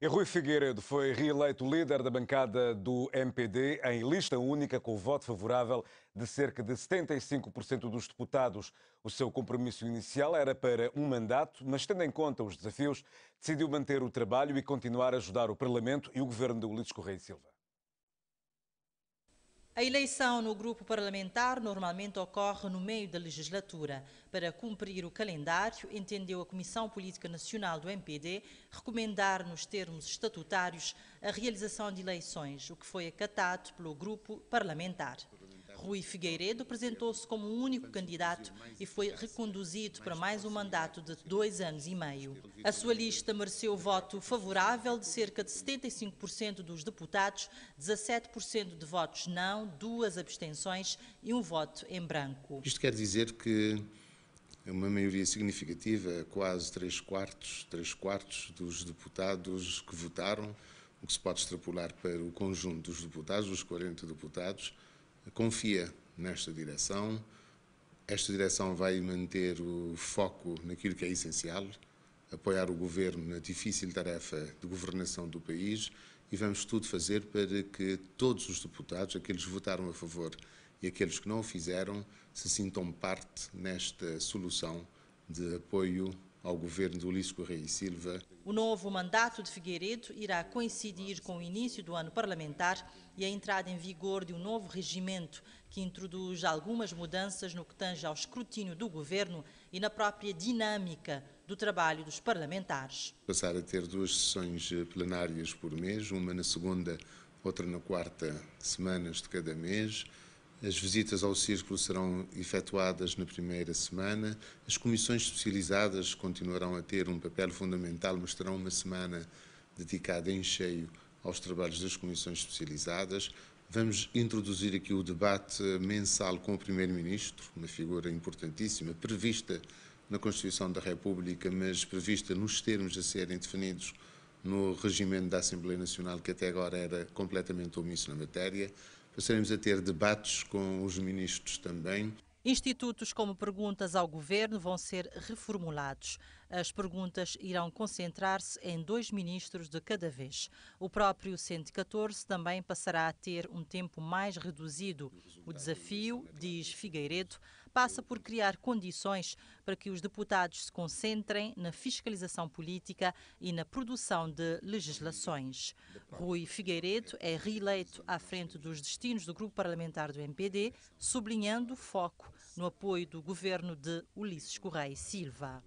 E Rui Figueiredo foi reeleito líder da bancada do MPD em lista única com voto favorável de cerca de 75% dos deputados. O seu compromisso inicial era para um mandato, mas tendo em conta os desafios, decidiu manter o trabalho e continuar a ajudar o Parlamento e o governo de Ulisses Correia e Silva. A eleição no grupo parlamentar normalmente ocorre no meio da legislatura. Para cumprir o calendário, entendeu a Comissão Política Nacional do MPD recomendar, nos termos estatutários, a realização de eleições, o que foi acatado pelo grupo parlamentar. Rui Figueiredo apresentou-se como o único candidato e foi reconduzido para mais um mandato de dois anos e meio. A sua lista mereceu voto favorável de cerca de 75% dos deputados, 17% de votos não, duas abstenções e um voto em branco. Isto quer dizer que é uma maioria significativa, quase três quartos, 3 quartos dos deputados que votaram, o que se pode extrapolar para o conjunto dos deputados, os 40 deputados, confia nesta direção. Esta direção vai manter o foco naquilo que é essencial, apoiar o governo na difícil tarefa de governação do país e vamos tudo fazer para que todos os deputados, aqueles que votaram a favor e aqueles que não o fizeram, se sintam parte nesta solução de apoio ao governo do Ulisses Correia e Silva. O novo mandato de Figueiredo irá coincidir com o início do ano parlamentar e a entrada em vigor de um novo regimento que introduz algumas mudanças no que tange ao escrutínio do governo e na própria dinâmica do trabalho dos parlamentares. Passar a ter duas sessões plenárias por mês, uma na segunda, outra na quarta semanas de cada mês. As visitas ao Círculo serão efetuadas na primeira semana. As comissões especializadas continuarão a ter um papel fundamental, mas terão uma semana dedicada em cheio aos trabalhos das comissões especializadas. Vamos introduzir aqui o debate mensal com o Primeiro-Ministro, uma figura importantíssima, prevista na Constituição da República, mas prevista nos termos a serem definidos no regimento da Assembleia Nacional, que até agora era completamente omisso na matéria. Passaremos a ter debates com os ministros também. Institutos como perguntas ao governo vão ser reformulados. As perguntas irão concentrar-se em dois ministros de cada vez. O próprio 114 também passará a ter um tempo mais reduzido. O desafio, diz Figueiredo, passa por criar condições para que os deputados se concentrem na fiscalização política e na produção de legislações. Rui Figueiredo é reeleito à frente dos destinos do grupo parlamentar do MPD, sublinhando o foco no apoio do governo de Ulisses Correia Silva.